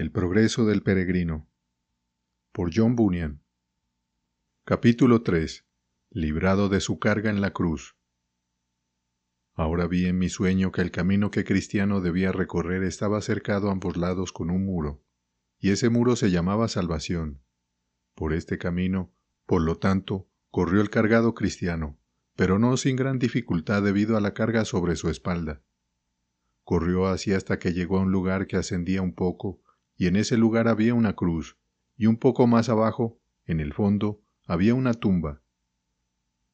El progreso del peregrino por John Bunyan Capítulo 3 Librado de su carga en la cruz Ahora vi en mi sueño que el camino que cristiano debía recorrer estaba cercado a ambos lados con un muro, y ese muro se llamaba salvación. Por este camino, por lo tanto, corrió el cargado cristiano, pero no sin gran dificultad debido a la carga sobre su espalda. Corrió así hasta que llegó a un lugar que ascendía un poco, y en ese lugar había una cruz, y un poco más abajo, en el fondo, había una tumba.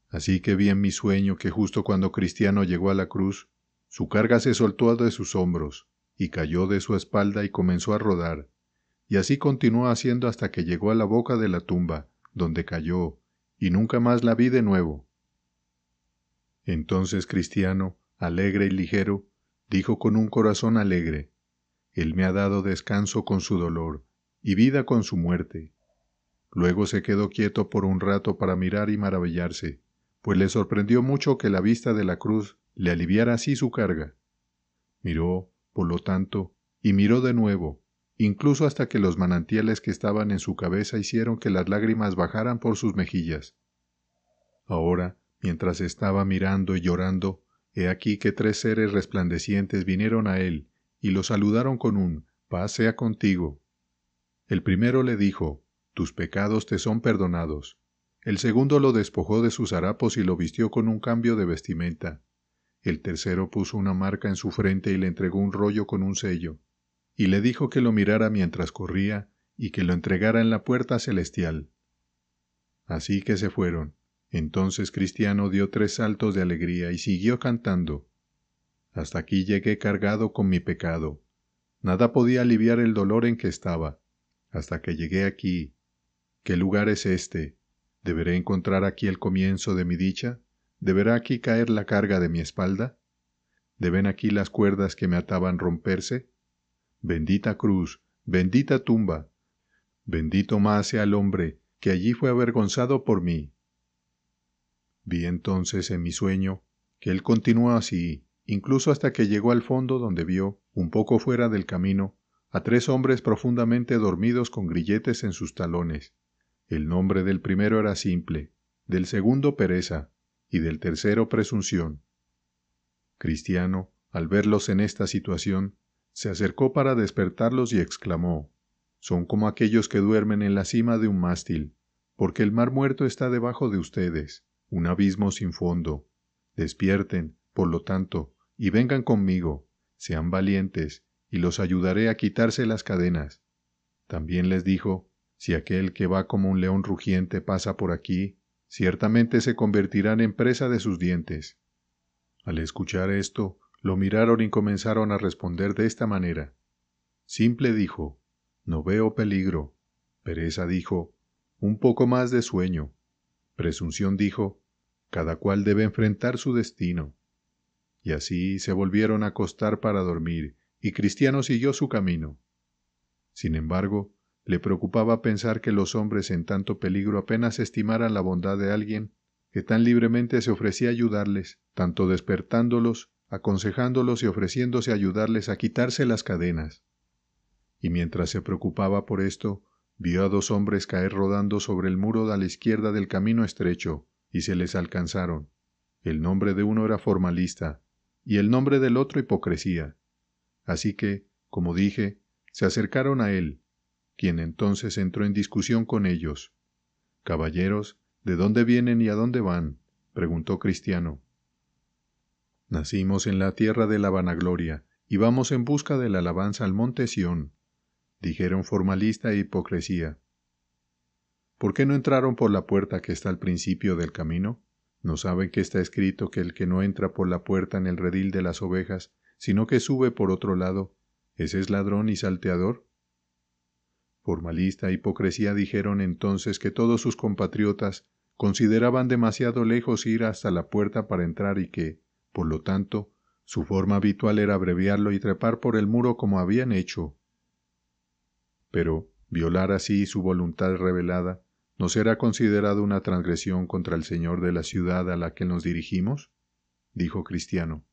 Así que vi en mi sueño que justo cuando Cristiano llegó a la cruz, su carga se soltó de sus hombros, y cayó de su espalda y comenzó a rodar, y así continuó haciendo hasta que llegó a la boca de la tumba, donde cayó, y nunca más la vi de nuevo. Entonces Cristiano, alegre y ligero, dijo con un corazón alegre, él me ha dado descanso con su dolor y vida con su muerte. Luego se quedó quieto por un rato para mirar y maravillarse, pues le sorprendió mucho que la vista de la cruz le aliviara así su carga. Miró, por lo tanto, y miró de nuevo, incluso hasta que los manantiales que estaban en su cabeza hicieron que las lágrimas bajaran por sus mejillas. Ahora, mientras estaba mirando y llorando, he aquí que tres seres resplandecientes vinieron a él y lo saludaron con un paz sea contigo. El primero le dijo, tus pecados te son perdonados. El segundo lo despojó de sus harapos y lo vistió con un cambio de vestimenta. El tercero puso una marca en su frente y le entregó un rollo con un sello, y le dijo que lo mirara mientras corría y que lo entregara en la puerta celestial. Así que se fueron. Entonces Cristiano dio tres saltos de alegría y siguió cantando, hasta aquí llegué cargado con mi pecado. Nada podía aliviar el dolor en que estaba. Hasta que llegué aquí. ¿Qué lugar es este? ¿Deberé encontrar aquí el comienzo de mi dicha? ¿Deberá aquí caer la carga de mi espalda? ¿Deben aquí las cuerdas que me ataban romperse? Bendita cruz, bendita tumba. Bendito más sea el hombre que allí fue avergonzado por mí. Vi entonces en mi sueño que él continuó así, incluso hasta que llegó al fondo donde vio, un poco fuera del camino, a tres hombres profundamente dormidos con grilletes en sus talones. El nombre del primero era simple, del segundo pereza y del tercero presunción. Cristiano, al verlos en esta situación, se acercó para despertarlos y exclamó Son como aquellos que duermen en la cima de un mástil, porque el mar muerto está debajo de ustedes, un abismo sin fondo. Despierten, por lo tanto, y vengan conmigo, sean valientes, y los ayudaré a quitarse las cadenas. También les dijo, Si aquel que va como un león rugiente pasa por aquí, ciertamente se convertirán en presa de sus dientes. Al escuchar esto, lo miraron y comenzaron a responder de esta manera. Simple dijo, No veo peligro. Pereza dijo, Un poco más de sueño. Presunción dijo, Cada cual debe enfrentar su destino y así se volvieron a acostar para dormir, y Cristiano siguió su camino. Sin embargo, le preocupaba pensar que los hombres en tanto peligro apenas estimaran la bondad de alguien que tan libremente se ofrecía ayudarles, tanto despertándolos, aconsejándolos y ofreciéndose a ayudarles a quitarse las cadenas. Y mientras se preocupaba por esto, vio a dos hombres caer rodando sobre el muro a la izquierda del camino estrecho, y se les alcanzaron. El nombre de uno era formalista y el nombre del otro hipocresía. Así que, como dije, se acercaron a él, quien entonces entró en discusión con ellos. Caballeros, ¿de dónde vienen y a dónde van? preguntó Cristiano. Nacimos en la tierra de la vanagloria, y vamos en busca de la alabanza al monte Sión, dijeron formalista e hipocresía. ¿Por qué no entraron por la puerta que está al principio del camino? ¿No saben que está escrito que el que no entra por la puerta en el redil de las ovejas, sino que sube por otro lado, ese es ladrón y salteador? Formalista e hipocresía dijeron entonces que todos sus compatriotas consideraban demasiado lejos ir hasta la puerta para entrar y que, por lo tanto, su forma habitual era abreviarlo y trepar por el muro como habían hecho. Pero, violar así su voluntad revelada, ¿no será considerado una transgresión contra el Señor de la ciudad a la que nos dirigimos? dijo Cristiano.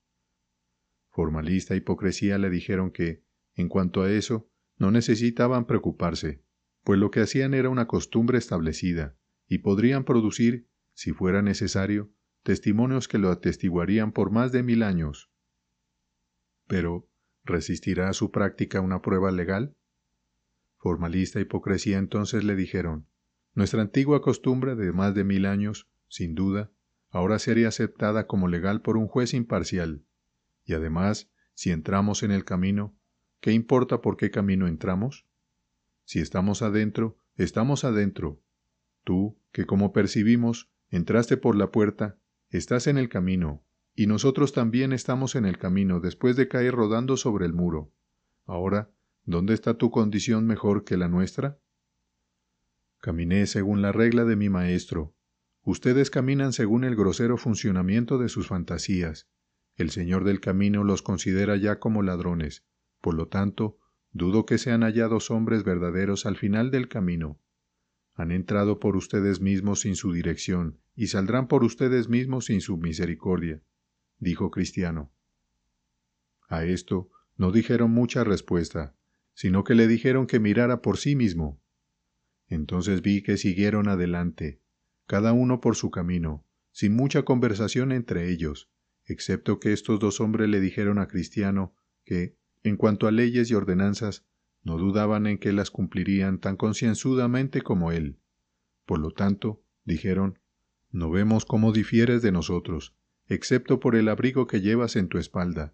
Formalista hipocresía le dijeron que, en cuanto a eso, no necesitaban preocuparse, pues lo que hacían era una costumbre establecida, y podrían producir, si fuera necesario, testimonios que lo atestiguarían por más de mil años. Pero, ¿resistirá a su práctica una prueba legal? Formalista hipocresía entonces le dijeron, nuestra antigua costumbre de más de mil años sin duda ahora sería aceptada como legal por un juez imparcial y además si entramos en el camino qué importa por qué camino entramos si estamos adentro estamos adentro tú que como percibimos entraste por la puerta estás en el camino y nosotros también estamos en el camino después de caer rodando sobre el muro ahora ¿dónde está tu condición mejor que la nuestra? Caminé según la regla de mi maestro. Ustedes caminan según el grosero funcionamiento de sus fantasías. El Señor del Camino los considera ya como ladrones. Por lo tanto, dudo que sean hallados hombres verdaderos al final del camino. Han entrado por ustedes mismos sin su dirección, y saldrán por ustedes mismos sin su misericordia, dijo Cristiano. A esto no dijeron mucha respuesta, sino que le dijeron que mirara por sí mismo, entonces vi que siguieron adelante, cada uno por su camino, sin mucha conversación entre ellos, excepto que estos dos hombres le dijeron a Cristiano que, en cuanto a leyes y ordenanzas, no dudaban en que las cumplirían tan concienzudamente como él. Por lo tanto, dijeron, no vemos cómo difieres de nosotros, excepto por el abrigo que llevas en tu espalda,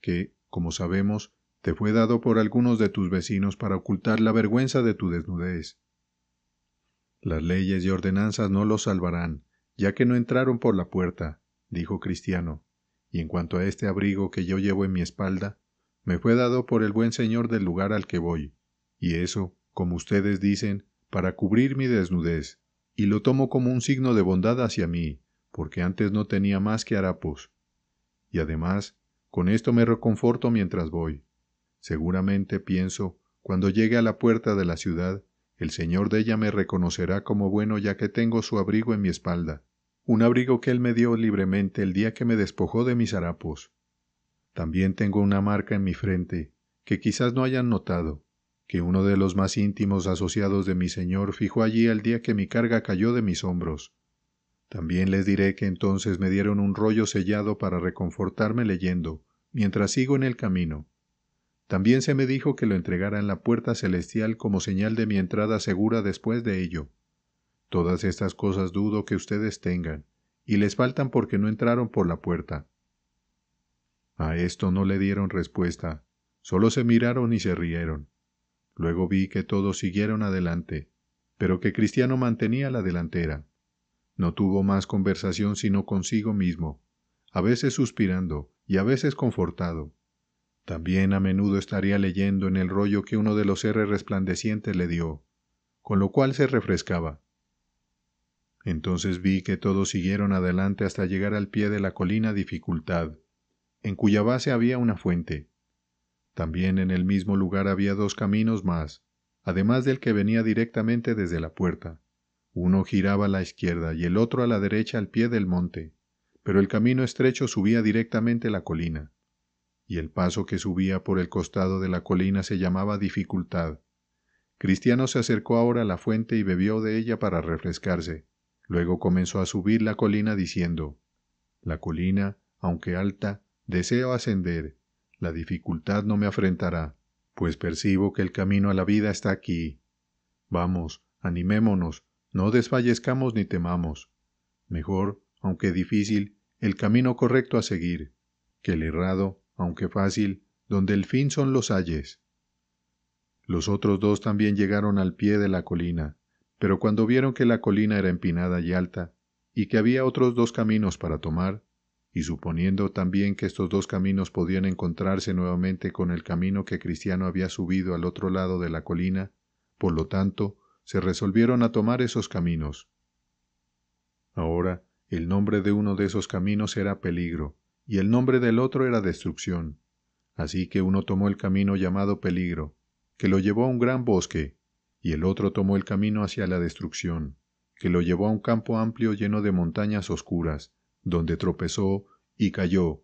que, como sabemos, te fue dado por algunos de tus vecinos para ocultar la vergüenza de tu desnudez. Las leyes y ordenanzas no los salvarán, ya que no entraron por la puerta, dijo Cristiano, y en cuanto a este abrigo que yo llevo en mi espalda, me fue dado por el buen señor del lugar al que voy, y eso, como ustedes dicen, para cubrir mi desnudez, y lo tomo como un signo de bondad hacia mí, porque antes no tenía más que harapos. Y además, con esto me reconforto mientras voy. Seguramente pienso, cuando llegue a la puerta de la ciudad, el señor de ella me reconocerá como bueno ya que tengo su abrigo en mi espalda un abrigo que él me dio libremente el día que me despojó de mis harapos también tengo una marca en mi frente que quizás no hayan notado que uno de los más íntimos asociados de mi señor fijó allí el día que mi carga cayó de mis hombros también les diré que entonces me dieron un rollo sellado para reconfortarme leyendo mientras sigo en el camino también se me dijo que lo entregara en la puerta celestial como señal de mi entrada segura después de ello. Todas estas cosas dudo que ustedes tengan, y les faltan porque no entraron por la puerta. A esto no le dieron respuesta, solo se miraron y se rieron. Luego vi que todos siguieron adelante, pero que Cristiano mantenía la delantera. No tuvo más conversación sino consigo mismo, a veces suspirando y a veces confortado también a menudo estaría leyendo en el rollo que uno de los seres resplandecientes le dio, con lo cual se refrescaba. Entonces vi que todos siguieron adelante hasta llegar al pie de la colina dificultad, en cuya base había una fuente. También en el mismo lugar había dos caminos más, además del que venía directamente desde la puerta. Uno giraba a la izquierda y el otro a la derecha al pie del monte, pero el camino estrecho subía directamente la colina y el paso que subía por el costado de la colina se llamaba dificultad. Cristiano se acercó ahora a la fuente y bebió de ella para refrescarse. Luego comenzó a subir la colina diciendo La colina, aunque alta, deseo ascender. La dificultad no me afrentará, pues percibo que el camino a la vida está aquí. Vamos, animémonos, no desfallezcamos ni temamos. Mejor, aunque difícil, el camino correcto a seguir, que el errado aunque fácil, donde el fin son los halles. Los otros dos también llegaron al pie de la colina, pero cuando vieron que la colina era empinada y alta, y que había otros dos caminos para tomar, y suponiendo también que estos dos caminos podían encontrarse nuevamente con el camino que Cristiano había subido al otro lado de la colina, por lo tanto, se resolvieron a tomar esos caminos. Ahora, el nombre de uno de esos caminos era Peligro, y el nombre del otro era destrucción. Así que uno tomó el camino llamado peligro, que lo llevó a un gran bosque, y el otro tomó el camino hacia la destrucción, que lo llevó a un campo amplio lleno de montañas oscuras, donde tropezó y cayó,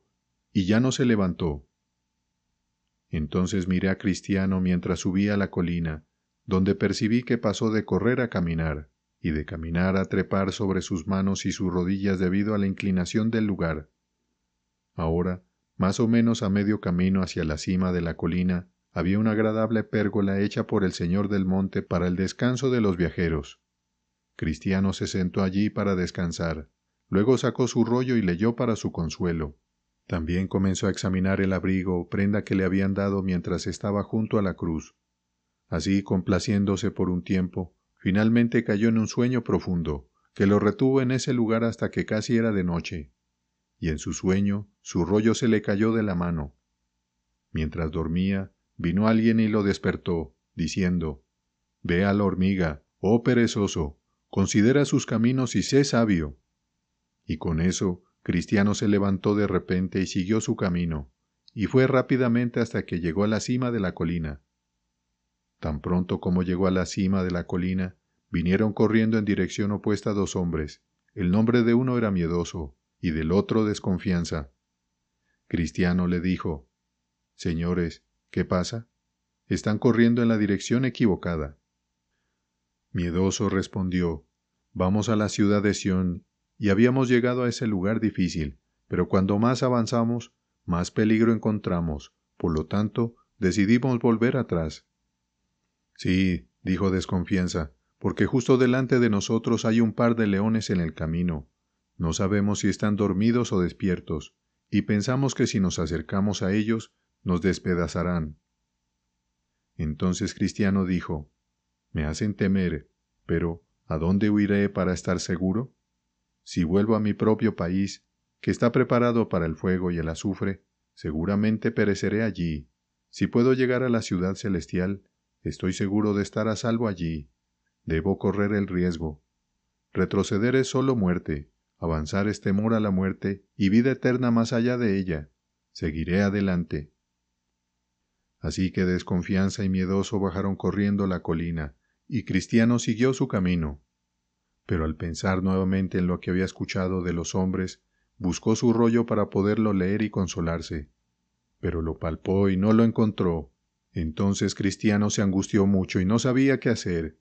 y ya no se levantó. Entonces miré a Cristiano mientras subía la colina, donde percibí que pasó de correr a caminar, y de caminar a trepar sobre sus manos y sus rodillas debido a la inclinación del lugar, ahora más o menos a medio camino hacia la cima de la colina había una agradable pérgola hecha por el señor del monte para el descanso de los viajeros cristiano se sentó allí para descansar luego sacó su rollo y leyó para su consuelo también comenzó a examinar el abrigo prenda que le habían dado mientras estaba junto a la cruz así complaciéndose por un tiempo finalmente cayó en un sueño profundo que lo retuvo en ese lugar hasta que casi era de noche y en su sueño su rollo se le cayó de la mano. Mientras dormía, vino alguien y lo despertó, diciendo, Ve a la hormiga, oh perezoso, considera sus caminos y sé sabio. Y con eso, Cristiano se levantó de repente y siguió su camino, y fue rápidamente hasta que llegó a la cima de la colina. Tan pronto como llegó a la cima de la colina, vinieron corriendo en dirección opuesta dos hombres. El nombre de uno era Miedoso y del otro desconfianza. Cristiano le dijo, Señores, ¿qué pasa? Están corriendo en la dirección equivocada. Miedoso respondió, Vamos a la ciudad de Sión, y habíamos llegado a ese lugar difícil, pero cuando más avanzamos, más peligro encontramos, por lo tanto, decidimos volver atrás. Sí, dijo desconfianza, porque justo delante de nosotros hay un par de leones en el camino, no sabemos si están dormidos o despiertos, y pensamos que si nos acercamos a ellos, nos despedazarán. Entonces Cristiano dijo, Me hacen temer, pero ¿a dónde huiré para estar seguro? Si vuelvo a mi propio país, que está preparado para el fuego y el azufre, seguramente pereceré allí. Si puedo llegar a la ciudad celestial, estoy seguro de estar a salvo allí. Debo correr el riesgo. Retroceder es solo muerte, Avanzar es temor a la muerte y vida eterna más allá de ella. Seguiré adelante. Así que desconfianza y miedoso bajaron corriendo la colina, y Cristiano siguió su camino. Pero al pensar nuevamente en lo que había escuchado de los hombres, buscó su rollo para poderlo leer y consolarse. Pero lo palpó y no lo encontró. Entonces Cristiano se angustió mucho y no sabía qué hacer,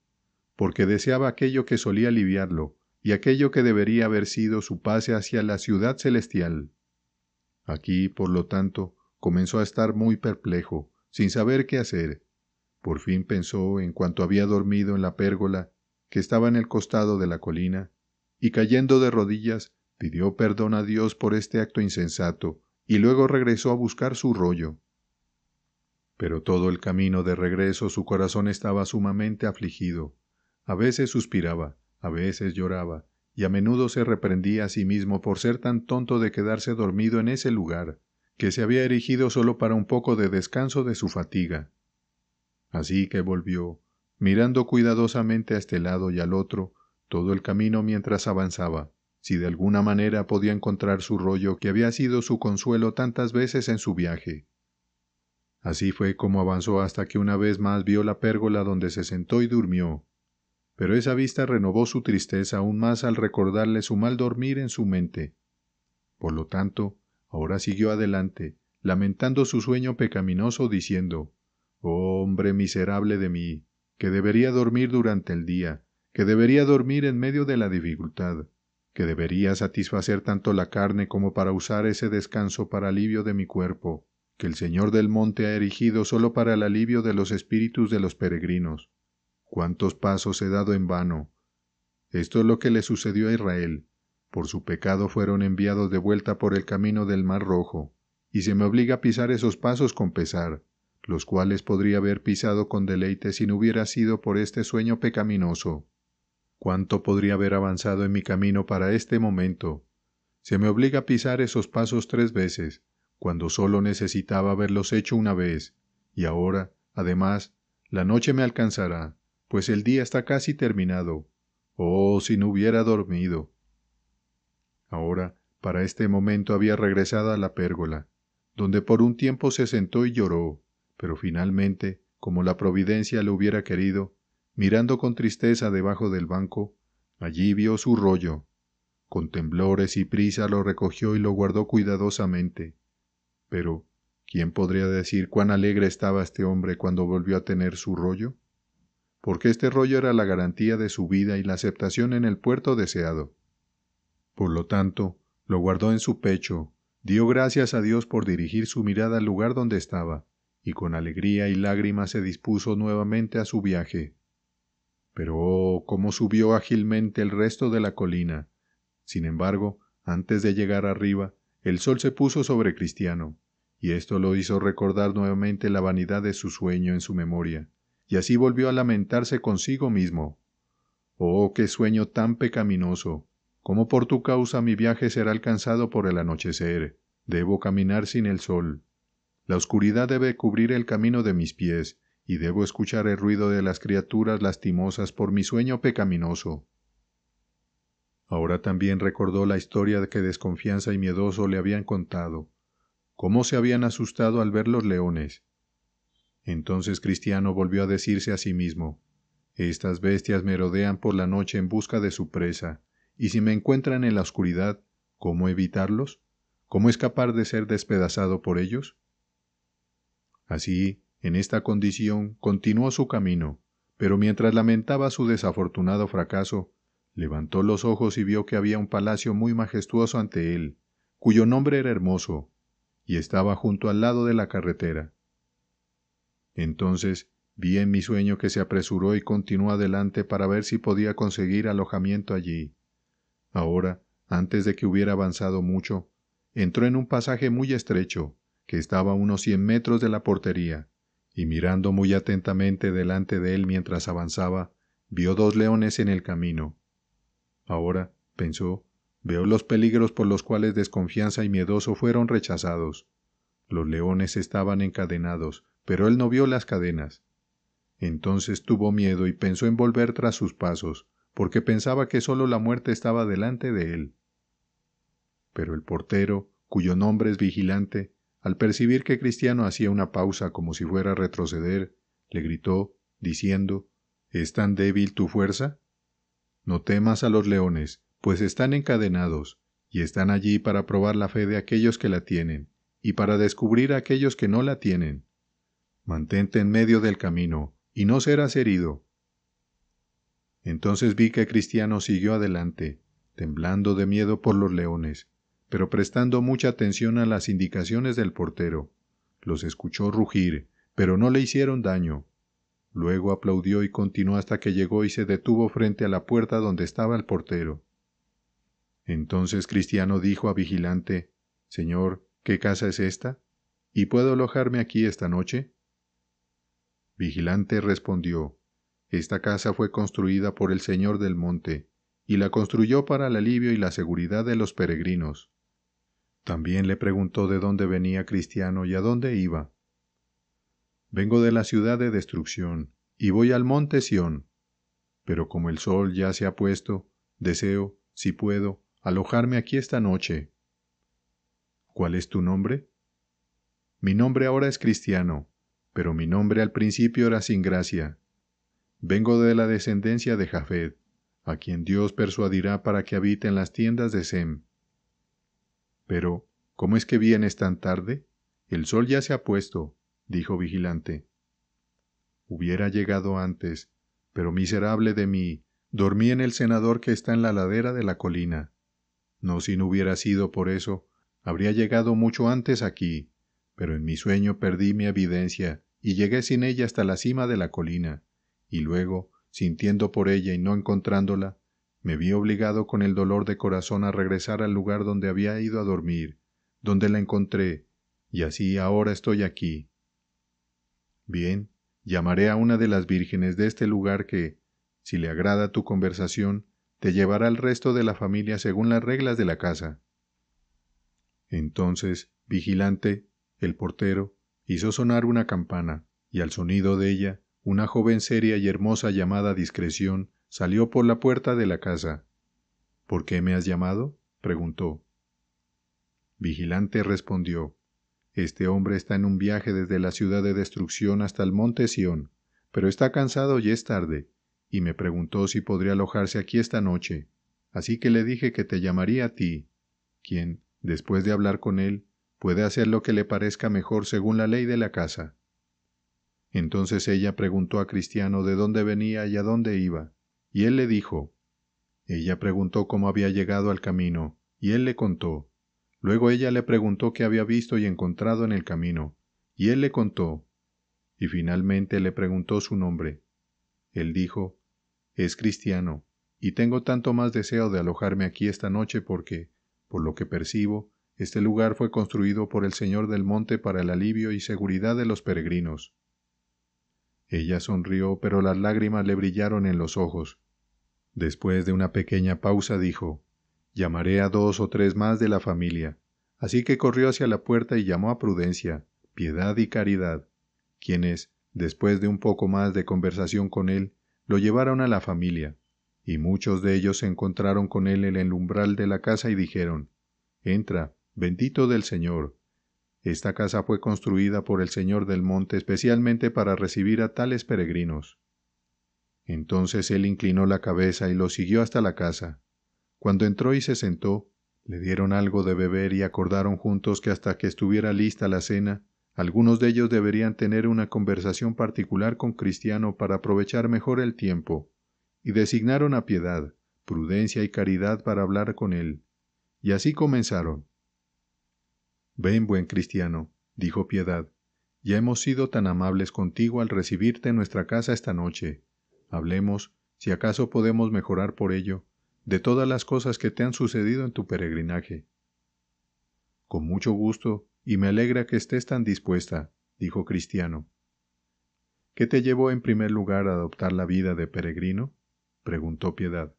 porque deseaba aquello que solía aliviarlo, y aquello que debería haber sido su pase hacia la ciudad celestial. Aquí, por lo tanto, comenzó a estar muy perplejo, sin saber qué hacer. Por fin pensó en cuanto había dormido en la pérgola, que estaba en el costado de la colina, y cayendo de rodillas, pidió perdón a Dios por este acto insensato, y luego regresó a buscar su rollo. Pero todo el camino de regreso su corazón estaba sumamente afligido. A veces suspiraba, a veces lloraba y a menudo se reprendía a sí mismo por ser tan tonto de quedarse dormido en ese lugar que se había erigido sólo para un poco de descanso de su fatiga así que volvió mirando cuidadosamente a este lado y al otro todo el camino mientras avanzaba si de alguna manera podía encontrar su rollo que había sido su consuelo tantas veces en su viaje así fue como avanzó hasta que una vez más vio la pérgola donde se sentó y durmió pero esa vista renovó su tristeza aún más al recordarle su mal dormir en su mente. Por lo tanto, ahora siguió adelante, lamentando su sueño pecaminoso, diciendo Oh hombre miserable de mí, que debería dormir durante el día, que debería dormir en medio de la dificultad, que debería satisfacer tanto la carne como para usar ese descanso para alivio de mi cuerpo, que el Señor del monte ha erigido sólo para el alivio de los espíritus de los peregrinos, cuántos pasos he dado en vano. Esto es lo que le sucedió a Israel. Por su pecado fueron enviados de vuelta por el camino del Mar Rojo, y se me obliga a pisar esos pasos con pesar, los cuales podría haber pisado con deleite si no hubiera sido por este sueño pecaminoso. Cuánto podría haber avanzado en mi camino para este momento. Se me obliga a pisar esos pasos tres veces, cuando solo necesitaba haberlos hecho una vez, y ahora, además, la noche me alcanzará, pues el día está casi terminado. Oh, si no hubiera dormido. Ahora, para este momento había regresado a la pérgola, donde por un tiempo se sentó y lloró, pero finalmente, como la providencia lo hubiera querido, mirando con tristeza debajo del banco, allí vio su rollo. Con temblores y prisa lo recogió y lo guardó cuidadosamente. Pero, ¿quién podría decir cuán alegre estaba este hombre cuando volvió a tener su rollo? porque este rollo era la garantía de su vida y la aceptación en el puerto deseado. Por lo tanto, lo guardó en su pecho, dio gracias a Dios por dirigir su mirada al lugar donde estaba, y con alegría y lágrimas se dispuso nuevamente a su viaje. Pero oh, cómo subió ágilmente el resto de la colina. Sin embargo, antes de llegar arriba, el sol se puso sobre Cristiano, y esto lo hizo recordar nuevamente la vanidad de su sueño en su memoria, y así volvió a lamentarse consigo mismo. Oh, qué sueño tan pecaminoso. cómo por tu causa mi viaje será alcanzado por el anochecer. Debo caminar sin el sol. La oscuridad debe cubrir el camino de mis pies, y debo escuchar el ruido de las criaturas lastimosas por mi sueño pecaminoso. Ahora también recordó la historia que desconfianza y miedoso le habían contado, cómo se habían asustado al ver los leones, entonces cristiano volvió a decirse a sí mismo estas bestias me rodean por la noche en busca de su presa y si me encuentran en la oscuridad cómo evitarlos cómo escapar de ser despedazado por ellos así en esta condición continuó su camino pero mientras lamentaba su desafortunado fracaso levantó los ojos y vio que había un palacio muy majestuoso ante él cuyo nombre era hermoso y estaba junto al lado de la carretera entonces vi en mi sueño que se apresuró y continuó adelante para ver si podía conseguir alojamiento allí ahora antes de que hubiera avanzado mucho entró en un pasaje muy estrecho que estaba a unos cien metros de la portería y mirando muy atentamente delante de él mientras avanzaba vio dos leones en el camino ahora pensó veo los peligros por los cuales desconfianza y miedoso fueron rechazados los leones estaban encadenados pero él no vio las cadenas. Entonces tuvo miedo y pensó en volver tras sus pasos, porque pensaba que sólo la muerte estaba delante de él. Pero el portero, cuyo nombre es Vigilante, al percibir que Cristiano hacía una pausa como si fuera a retroceder, le gritó, diciendo ¿Es tan débil tu fuerza? No temas a los leones, pues están encadenados, y están allí para probar la fe de aquellos que la tienen, y para descubrir a aquellos que no la tienen mantente en medio del camino, y no serás herido. Entonces vi que Cristiano siguió adelante, temblando de miedo por los leones, pero prestando mucha atención a las indicaciones del portero. Los escuchó rugir, pero no le hicieron daño. Luego aplaudió y continuó hasta que llegó y se detuvo frente a la puerta donde estaba el portero. Entonces Cristiano dijo a Vigilante Señor, ¿qué casa es esta? ¿Y puedo alojarme aquí esta noche? Vigilante respondió, Esta casa fue construida por el Señor del Monte, y la construyó para el alivio y la seguridad de los peregrinos. También le preguntó de dónde venía Cristiano y a dónde iba. Vengo de la ciudad de destrucción, y voy al monte Sión. Pero como el sol ya se ha puesto, deseo, si puedo, alojarme aquí esta noche. ¿Cuál es tu nombre? Mi nombre ahora es Cristiano, pero mi nombre al principio era sin gracia. Vengo de la descendencia de Jafet, a quien Dios persuadirá para que habite en las tiendas de Sem. Pero, ¿cómo es que vienes tan tarde? El sol ya se ha puesto, dijo Vigilante. Hubiera llegado antes, pero miserable de mí, dormí en el senador que está en la ladera de la colina. No si no hubiera sido por eso, habría llegado mucho antes aquí, pero en mi sueño perdí mi evidencia y llegué sin ella hasta la cima de la colina, y luego, sintiendo por ella y no encontrándola, me vi obligado con el dolor de corazón a regresar al lugar donde había ido a dormir, donde la encontré, y así ahora estoy aquí. Bien, llamaré a una de las vírgenes de este lugar que, si le agrada tu conversación, te llevará al resto de la familia según las reglas de la casa. Entonces, vigilante, el portero, hizo sonar una campana, y al sonido de ella, una joven seria y hermosa llamada Discreción salió por la puerta de la casa. ¿Por qué me has llamado? preguntó. Vigilante respondió Este hombre está en un viaje desde la ciudad de destrucción hasta el monte Sión, pero está cansado y es tarde, y me preguntó si podría alojarse aquí esta noche. Así que le dije que te llamaría a ti, quien, después de hablar con él, puede hacer lo que le parezca mejor según la ley de la casa. Entonces ella preguntó a Cristiano de dónde venía y a dónde iba, y él le dijo. Ella preguntó cómo había llegado al camino, y él le contó. Luego ella le preguntó qué había visto y encontrado en el camino, y él le contó. Y finalmente le preguntó su nombre. Él dijo, Es cristiano, y tengo tanto más deseo de alojarme aquí esta noche porque, por lo que percibo, este lugar fue construido por el Señor del Monte para el alivio y seguridad de los peregrinos. Ella sonrió, pero las lágrimas le brillaron en los ojos. Después de una pequeña pausa dijo, Llamaré a dos o tres más de la familia. Así que corrió hacia la puerta y llamó a Prudencia, Piedad y Caridad, quienes, después de un poco más de conversación con él, lo llevaron a la familia, y muchos de ellos se encontraron con él en el umbral de la casa y dijeron, Entra, Bendito del Señor. Esta casa fue construida por el Señor del monte especialmente para recibir a tales peregrinos. Entonces él inclinó la cabeza y lo siguió hasta la casa. Cuando entró y se sentó, le dieron algo de beber y acordaron juntos que hasta que estuviera lista la cena, algunos de ellos deberían tener una conversación particular con Cristiano para aprovechar mejor el tiempo, y designaron a piedad, prudencia y caridad para hablar con él. Y así comenzaron ven buen cristiano dijo piedad ya hemos sido tan amables contigo al recibirte en nuestra casa esta noche hablemos si acaso podemos mejorar por ello de todas las cosas que te han sucedido en tu peregrinaje con mucho gusto y me alegra que estés tan dispuesta dijo cristiano qué te llevó en primer lugar a adoptar la vida de peregrino preguntó piedad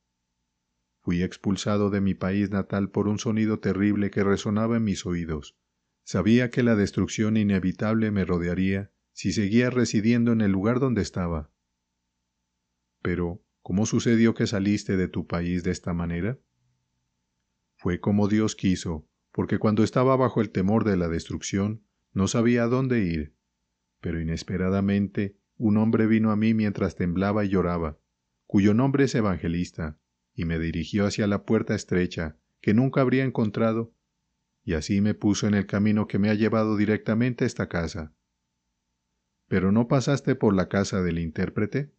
fui expulsado de mi país natal por un sonido terrible que resonaba en mis oídos sabía que la destrucción inevitable me rodearía si seguía residiendo en el lugar donde estaba pero cómo sucedió que saliste de tu país de esta manera fue como dios quiso porque cuando estaba bajo el temor de la destrucción no sabía a dónde ir pero inesperadamente un hombre vino a mí mientras temblaba y lloraba cuyo nombre es evangelista y me dirigió hacia la puerta estrecha que nunca habría encontrado y así me puso en el camino que me ha llevado directamente a esta casa. ¿Pero no pasaste por la casa del intérprete?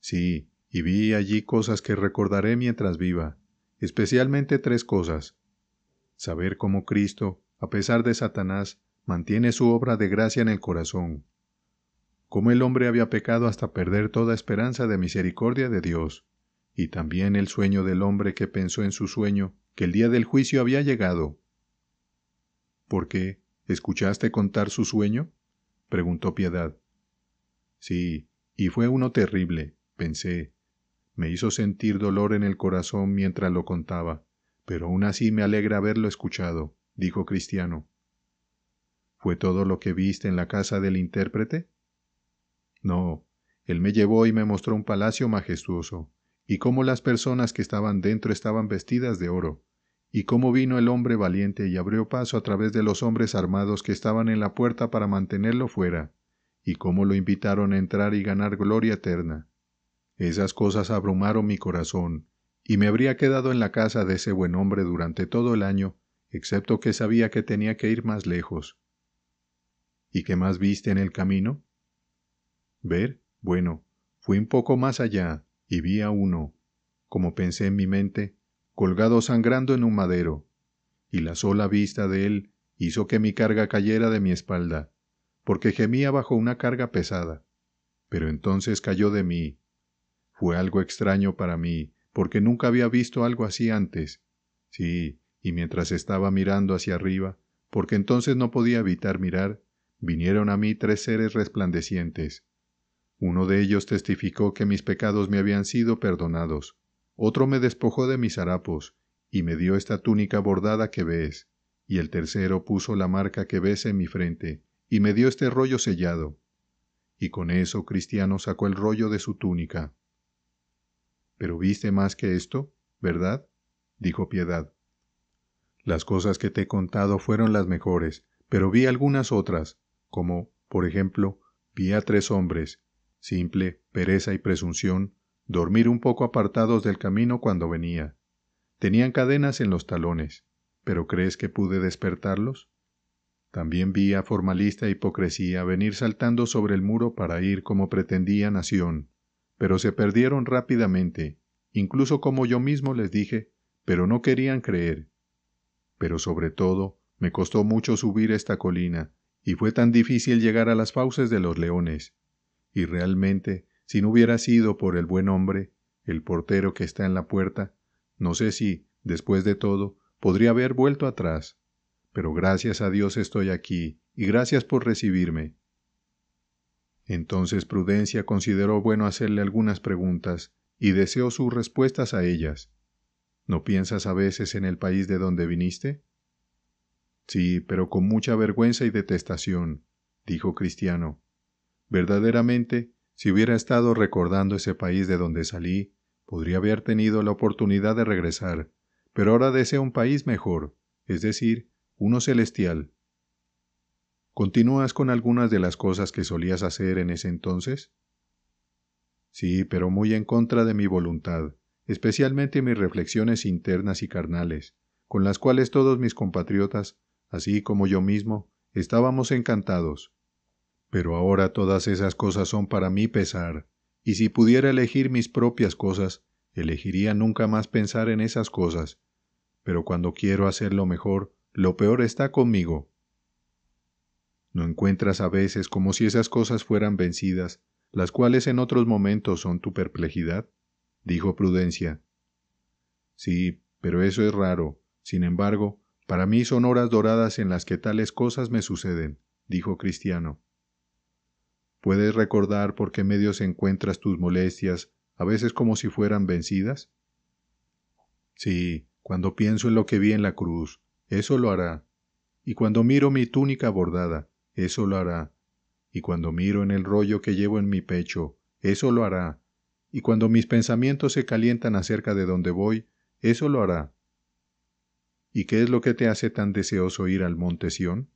Sí, y vi allí cosas que recordaré mientras viva, especialmente tres cosas. Saber cómo Cristo, a pesar de Satanás, mantiene su obra de gracia en el corazón. Cómo el hombre había pecado hasta perder toda esperanza de misericordia de Dios, y también el sueño del hombre que pensó en su sueño el día del juicio había llegado. ¿Por qué? ¿Escuchaste contar su sueño? preguntó Piedad. Sí, y fue uno terrible, pensé. Me hizo sentir dolor en el corazón mientras lo contaba, pero aún así me alegra haberlo escuchado, dijo Cristiano. ¿Fue todo lo que viste en la casa del intérprete? No, él me llevó y me mostró un palacio majestuoso, y cómo las personas que estaban dentro estaban vestidas de oro, y cómo vino el hombre valiente y abrió paso a través de los hombres armados que estaban en la puerta para mantenerlo fuera, y cómo lo invitaron a entrar y ganar gloria eterna. Esas cosas abrumaron mi corazón, y me habría quedado en la casa de ese buen hombre durante todo el año, excepto que sabía que tenía que ir más lejos. ¿Y qué más viste en el camino? Ver, bueno, fui un poco más allá, y vi a uno. Como pensé en mi mente, colgado sangrando en un madero, y la sola vista de él hizo que mi carga cayera de mi espalda, porque gemía bajo una carga pesada. Pero entonces cayó de mí. Fue algo extraño para mí, porque nunca había visto algo así antes. Sí, y mientras estaba mirando hacia arriba, porque entonces no podía evitar mirar, vinieron a mí tres seres resplandecientes. Uno de ellos testificó que mis pecados me habían sido perdonados, otro me despojó de mis harapos, y me dio esta túnica bordada que ves, y el tercero puso la marca que ves en mi frente, y me dio este rollo sellado. Y con eso Cristiano sacó el rollo de su túnica. Pero viste más que esto, ¿verdad? dijo Piedad. Las cosas que te he contado fueron las mejores, pero vi algunas otras, como, por ejemplo, vi a tres hombres, simple, pereza y presunción, dormir un poco apartados del camino cuando venía. Tenían cadenas en los talones, pero ¿crees que pude despertarlos? También vi a formalista hipocresía venir saltando sobre el muro para ir como pretendía Nación, pero se perdieron rápidamente, incluso como yo mismo les dije, pero no querían creer. Pero sobre todo, me costó mucho subir esta colina, y fue tan difícil llegar a las fauces de los leones. Y realmente, si no hubiera sido por el buen hombre el portero que está en la puerta no sé si después de todo podría haber vuelto atrás pero gracias a dios estoy aquí y gracias por recibirme entonces prudencia consideró bueno hacerle algunas preguntas y deseó sus respuestas a ellas no piensas a veces en el país de donde viniste sí pero con mucha vergüenza y detestación dijo cristiano verdaderamente si hubiera estado recordando ese país de donde salí, podría haber tenido la oportunidad de regresar, pero ahora deseo un país mejor, es decir, uno celestial. ¿Continúas con algunas de las cosas que solías hacer en ese entonces? Sí, pero muy en contra de mi voluntad, especialmente mis reflexiones internas y carnales, con las cuales todos mis compatriotas, así como yo mismo, estábamos encantados. Pero ahora todas esas cosas son para mí pesar, y si pudiera elegir mis propias cosas, elegiría nunca más pensar en esas cosas. Pero cuando quiero hacer lo mejor, lo peor está conmigo. ¿No encuentras a veces como si esas cosas fueran vencidas, las cuales en otros momentos son tu perplejidad? dijo Prudencia. Sí, pero eso es raro. Sin embargo, para mí son horas doradas en las que tales cosas me suceden, dijo Cristiano. ¿Puedes recordar por qué medios encuentras tus molestias, a veces como si fueran vencidas? Sí, cuando pienso en lo que vi en la cruz, eso lo hará. Y cuando miro mi túnica bordada, eso lo hará. Y cuando miro en el rollo que llevo en mi pecho, eso lo hará. Y cuando mis pensamientos se calientan acerca de donde voy, eso lo hará. ¿Y qué es lo que te hace tan deseoso ir al monte Sión?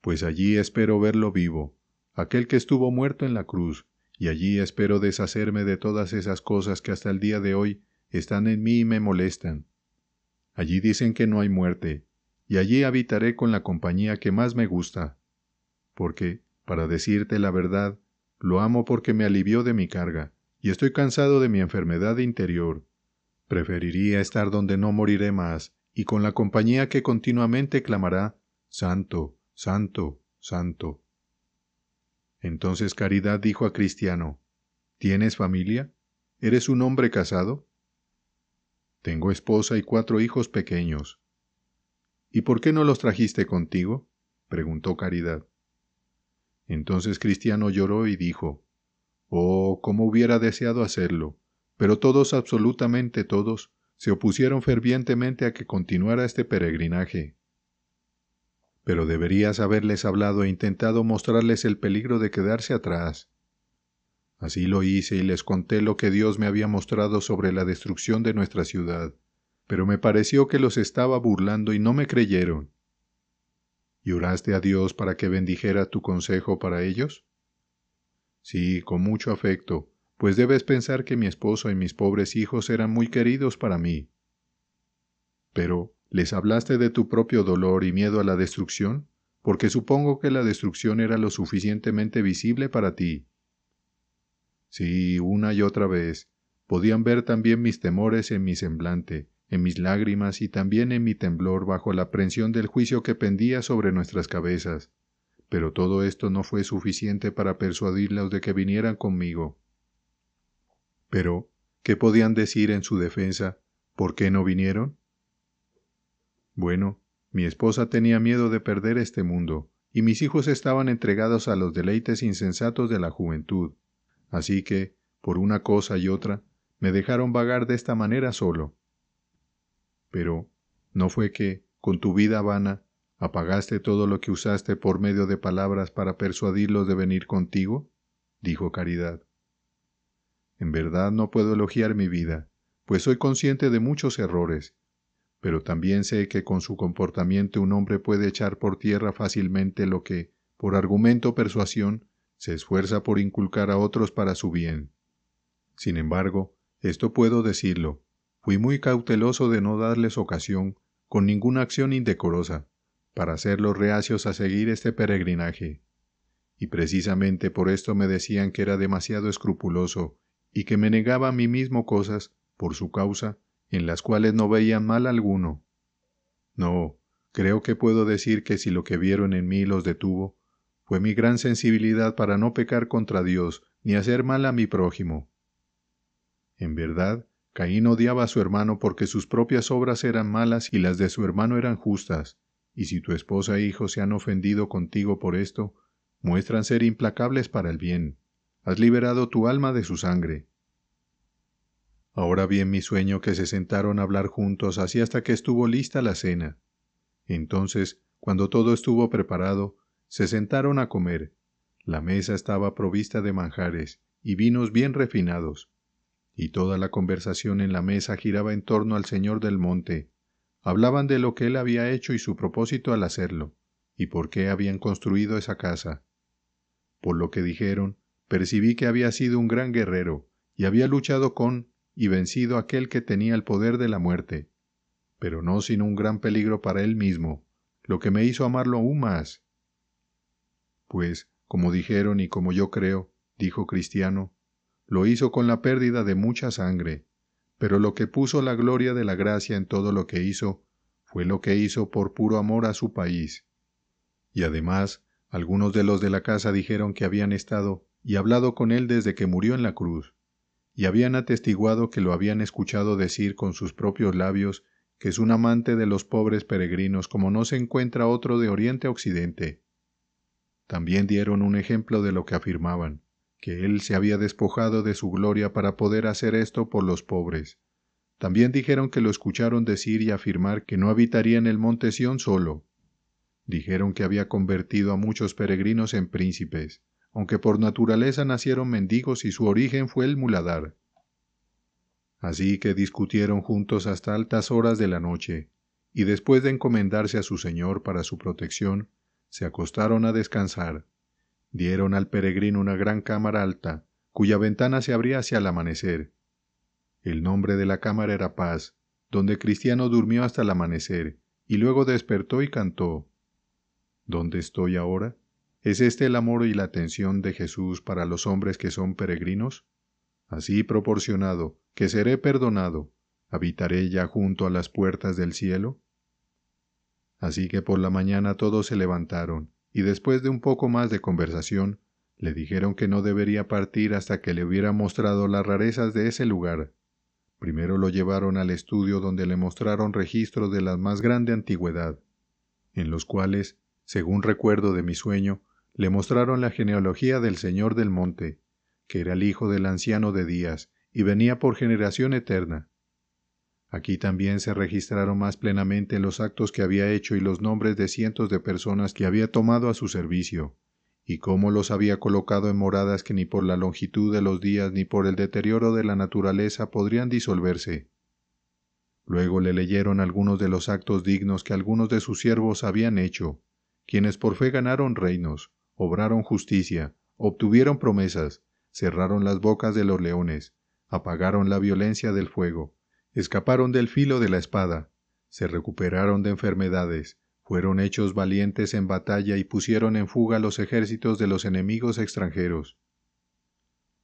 Pues allí espero verlo vivo, aquel que estuvo muerto en la cruz, y allí espero deshacerme de todas esas cosas que hasta el día de hoy están en mí y me molestan. Allí dicen que no hay muerte, y allí habitaré con la compañía que más me gusta, porque, para decirte la verdad, lo amo porque me alivió de mi carga, y estoy cansado de mi enfermedad interior. Preferiría estar donde no moriré más, y con la compañía que continuamente clamará Santo, Santo, Santo. Entonces Caridad dijo a Cristiano, ¿Tienes familia? ¿Eres un hombre casado? Tengo esposa y cuatro hijos pequeños. ¿Y por qué no los trajiste contigo? preguntó Caridad. Entonces Cristiano lloró y dijo, Oh, cómo hubiera deseado hacerlo, pero todos, absolutamente todos, se opusieron fervientemente a que continuara este peregrinaje, pero deberías haberles hablado e intentado mostrarles el peligro de quedarse atrás. Así lo hice y les conté lo que Dios me había mostrado sobre la destrucción de nuestra ciudad, pero me pareció que los estaba burlando y no me creyeron. ¿Y oraste a Dios para que bendijera tu consejo para ellos? Sí, con mucho afecto, pues debes pensar que mi esposo y mis pobres hijos eran muy queridos para mí. Pero, ¿Les hablaste de tu propio dolor y miedo a la destrucción? Porque supongo que la destrucción era lo suficientemente visible para ti. Sí, una y otra vez. Podían ver también mis temores en mi semblante, en mis lágrimas y también en mi temblor bajo la aprensión del juicio que pendía sobre nuestras cabezas. Pero todo esto no fue suficiente para persuadirlos de que vinieran conmigo. Pero, ¿qué podían decir en su defensa? ¿Por qué no vinieron? Bueno, mi esposa tenía miedo de perder este mundo, y mis hijos estaban entregados a los deleites insensatos de la juventud. Así que, por una cosa y otra, me dejaron vagar de esta manera solo. Pero, ¿no fue que, con tu vida vana, apagaste todo lo que usaste por medio de palabras para persuadirlos de venir contigo? dijo Caridad. En verdad no puedo elogiar mi vida, pues soy consciente de muchos errores, pero también sé que con su comportamiento un hombre puede echar por tierra fácilmente lo que, por argumento o persuasión, se esfuerza por inculcar a otros para su bien. Sin embargo, esto puedo decirlo, fui muy cauteloso de no darles ocasión, con ninguna acción indecorosa, para hacerlos reacios a seguir este peregrinaje. Y precisamente por esto me decían que era demasiado escrupuloso y que me negaba a mí mismo cosas, por su causa, en las cuales no veía mal alguno. No, creo que puedo decir que si lo que vieron en mí los detuvo, fue mi gran sensibilidad para no pecar contra Dios ni hacer mal a mi prójimo. En verdad, Caín odiaba a su hermano porque sus propias obras eran malas y las de su hermano eran justas, y si tu esposa e hijo se han ofendido contigo por esto, muestran ser implacables para el bien. Has liberado tu alma de su sangre. Ahora vi en mi sueño que se sentaron a hablar juntos así hasta que estuvo lista la cena. Entonces, cuando todo estuvo preparado, se sentaron a comer. La mesa estaba provista de manjares y vinos bien refinados, y toda la conversación en la mesa giraba en torno al Señor del Monte. Hablaban de lo que él había hecho y su propósito al hacerlo, y por qué habían construido esa casa. Por lo que dijeron, percibí que había sido un gran guerrero, y había luchado con y vencido aquel que tenía el poder de la muerte, pero no sin un gran peligro para él mismo, lo que me hizo amarlo aún más. Pues, como dijeron y como yo creo, dijo Cristiano, lo hizo con la pérdida de mucha sangre, pero lo que puso la gloria de la gracia en todo lo que hizo fue lo que hizo por puro amor a su país. Y además, algunos de los de la casa dijeron que habían estado y hablado con él desde que murió en la cruz, y habían atestiguado que lo habían escuchado decir con sus propios labios que es un amante de los pobres peregrinos como no se encuentra otro de oriente a occidente también dieron un ejemplo de lo que afirmaban que él se había despojado de su gloria para poder hacer esto por los pobres también dijeron que lo escucharon decir y afirmar que no habitaría en el monte Sión solo. Dijeron que había convertido a muchos peregrinos en príncipes, aunque por naturaleza nacieron mendigos y su origen fue el muladar. Así que discutieron juntos hasta altas horas de la noche, y después de encomendarse a su señor para su protección, se acostaron a descansar. Dieron al peregrino una gran cámara alta, cuya ventana se abría hacia el amanecer. El nombre de la cámara era Paz, donde Cristiano durmió hasta el amanecer, y luego despertó y cantó. ¿Dónde estoy ahora? ¿Es este el amor y la atención de Jesús para los hombres que son peregrinos? Así proporcionado, que seré perdonado, habitaré ya junto a las puertas del cielo. Así que por la mañana todos se levantaron, y después de un poco más de conversación, le dijeron que no debería partir hasta que le hubiera mostrado las rarezas de ese lugar. Primero lo llevaron al estudio donde le mostraron registros de la más grande antigüedad, en los cuales, según recuerdo de mi sueño, le mostraron la genealogía del señor del monte, que era el hijo del anciano de Días y venía por generación eterna. Aquí también se registraron más plenamente los actos que había hecho y los nombres de cientos de personas que había tomado a su servicio, y cómo los había colocado en moradas que ni por la longitud de los días ni por el deterioro de la naturaleza podrían disolverse. Luego le leyeron algunos de los actos dignos que algunos de sus siervos habían hecho, quienes por fe ganaron reinos, obraron justicia, obtuvieron promesas, cerraron las bocas de los leones, apagaron la violencia del fuego, escaparon del filo de la espada, se recuperaron de enfermedades, fueron hechos valientes en batalla y pusieron en fuga los ejércitos de los enemigos extranjeros.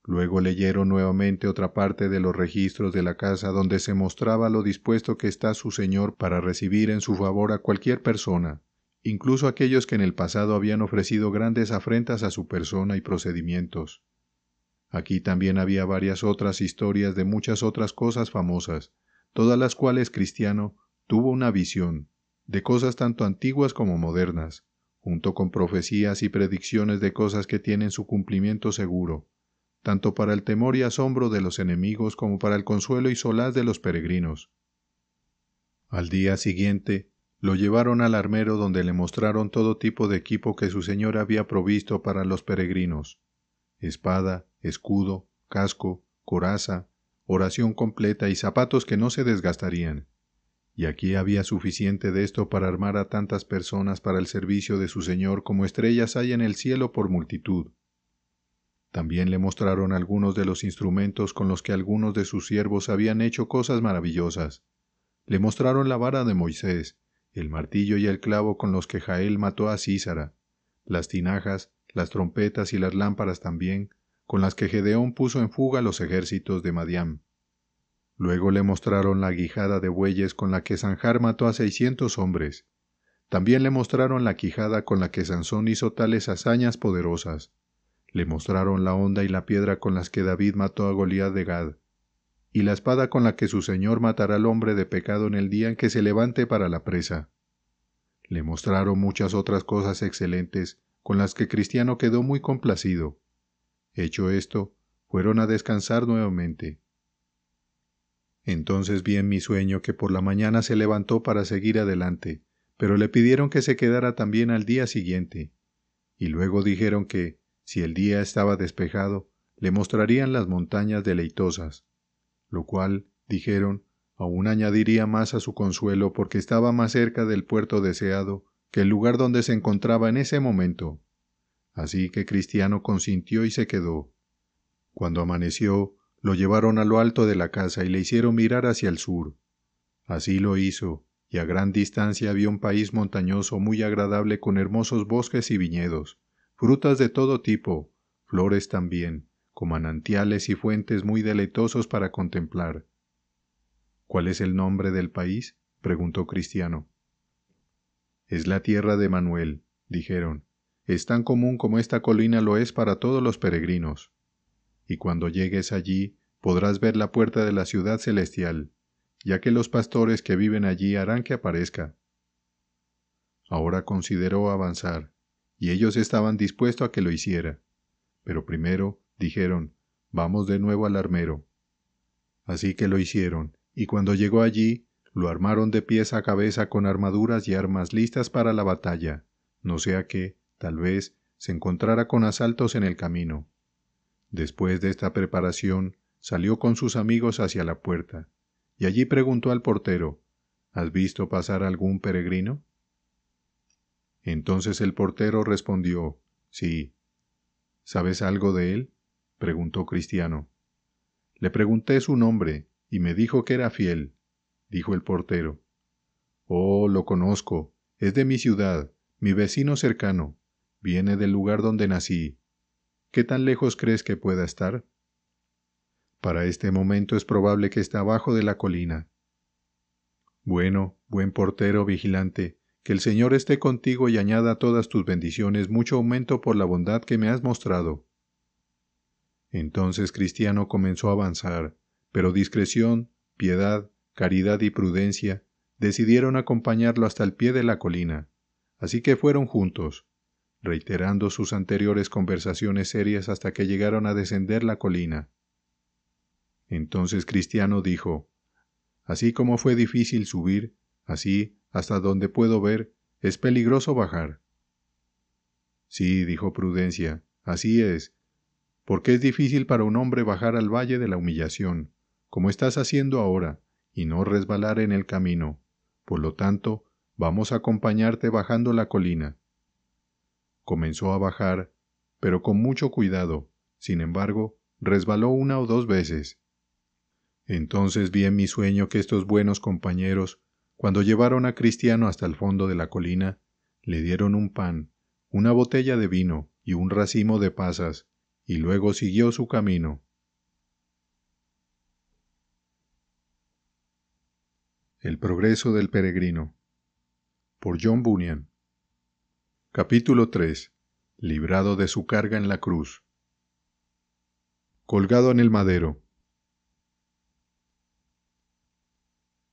Luego leyeron nuevamente otra parte de los registros de la casa donde se mostraba lo dispuesto que está su señor para recibir en su favor a cualquier persona, incluso aquellos que en el pasado habían ofrecido grandes afrentas a su persona y procedimientos. Aquí también había varias otras historias de muchas otras cosas famosas, todas las cuales Cristiano tuvo una visión, de cosas tanto antiguas como modernas, junto con profecías y predicciones de cosas que tienen su cumplimiento seguro, tanto para el temor y asombro de los enemigos como para el consuelo y solaz de los peregrinos. Al día siguiente, lo llevaron al armero donde le mostraron todo tipo de equipo que su señor había provisto para los peregrinos espada escudo casco coraza oración completa y zapatos que no se desgastarían y aquí había suficiente de esto para armar a tantas personas para el servicio de su señor como estrellas hay en el cielo por multitud también le mostraron algunos de los instrumentos con los que algunos de sus siervos habían hecho cosas maravillosas le mostraron la vara de Moisés el martillo y el clavo con los que Jael mató a Císara, las tinajas, las trompetas y las lámparas también, con las que Gedeón puso en fuga los ejércitos de Madiam, Luego le mostraron la guijada de bueyes con la que Sanjar mató a seiscientos hombres. También le mostraron la quijada con la que Sansón hizo tales hazañas poderosas. Le mostraron la honda y la piedra con las que David mató a Goliat de Gad y la espada con la que su Señor matará al hombre de pecado en el día en que se levante para la presa. Le mostraron muchas otras cosas excelentes, con las que Cristiano quedó muy complacido. Hecho esto, fueron a descansar nuevamente. Entonces vi en mi sueño que por la mañana se levantó para seguir adelante, pero le pidieron que se quedara también al día siguiente. Y luego dijeron que, si el día estaba despejado, le mostrarían las montañas deleitosas, lo cual, dijeron, aún añadiría más a su consuelo porque estaba más cerca del puerto deseado que el lugar donde se encontraba en ese momento. Así que Cristiano consintió y se quedó. Cuando amaneció, lo llevaron a lo alto de la casa y le hicieron mirar hacia el sur. Así lo hizo, y a gran distancia vio un país montañoso muy agradable con hermosos bosques y viñedos, frutas de todo tipo, flores también, con manantiales y fuentes muy deleitosos para contemplar. ¿Cuál es el nombre del país? preguntó Cristiano. Es la tierra de Manuel, dijeron. Es tan común como esta colina lo es para todos los peregrinos. Y cuando llegues allí, podrás ver la puerta de la ciudad celestial, ya que los pastores que viven allí harán que aparezca. Ahora consideró avanzar, y ellos estaban dispuestos a que lo hiciera. Pero primero dijeron Vamos de nuevo al armero. Así que lo hicieron, y cuando llegó allí, lo armaron de pies a cabeza con armaduras y armas listas para la batalla, no sea que, tal vez, se encontrara con asaltos en el camino. Después de esta preparación, salió con sus amigos hacia la puerta, y allí preguntó al portero ¿Has visto pasar algún peregrino? Entonces el portero respondió Sí. ¿Sabes algo de él? preguntó Cristiano. Le pregunté su nombre y me dijo que era fiel, dijo el portero. Oh, lo conozco, es de mi ciudad, mi vecino cercano, viene del lugar donde nací. ¿Qué tan lejos crees que pueda estar? Para este momento es probable que está abajo de la colina. Bueno, buen portero vigilante, que el Señor esté contigo y añada a todas tus bendiciones mucho aumento por la bondad que me has mostrado. Entonces Cristiano comenzó a avanzar, pero discreción, piedad, caridad y prudencia decidieron acompañarlo hasta el pie de la colina, así que fueron juntos, reiterando sus anteriores conversaciones serias hasta que llegaron a descender la colina. Entonces Cristiano dijo, Así como fue difícil subir, así, hasta donde puedo ver, es peligroso bajar. Sí, dijo Prudencia, así es, porque es difícil para un hombre bajar al valle de la humillación, como estás haciendo ahora, y no resbalar en el camino. Por lo tanto, vamos a acompañarte bajando la colina. Comenzó a bajar, pero con mucho cuidado, sin embargo, resbaló una o dos veces. Entonces vi en mi sueño que estos buenos compañeros, cuando llevaron a Cristiano hasta el fondo de la colina, le dieron un pan, una botella de vino y un racimo de pasas, y luego siguió su camino. El progreso del peregrino por John Bunyan Capítulo 3 Librado de su carga en la cruz Colgado en el madero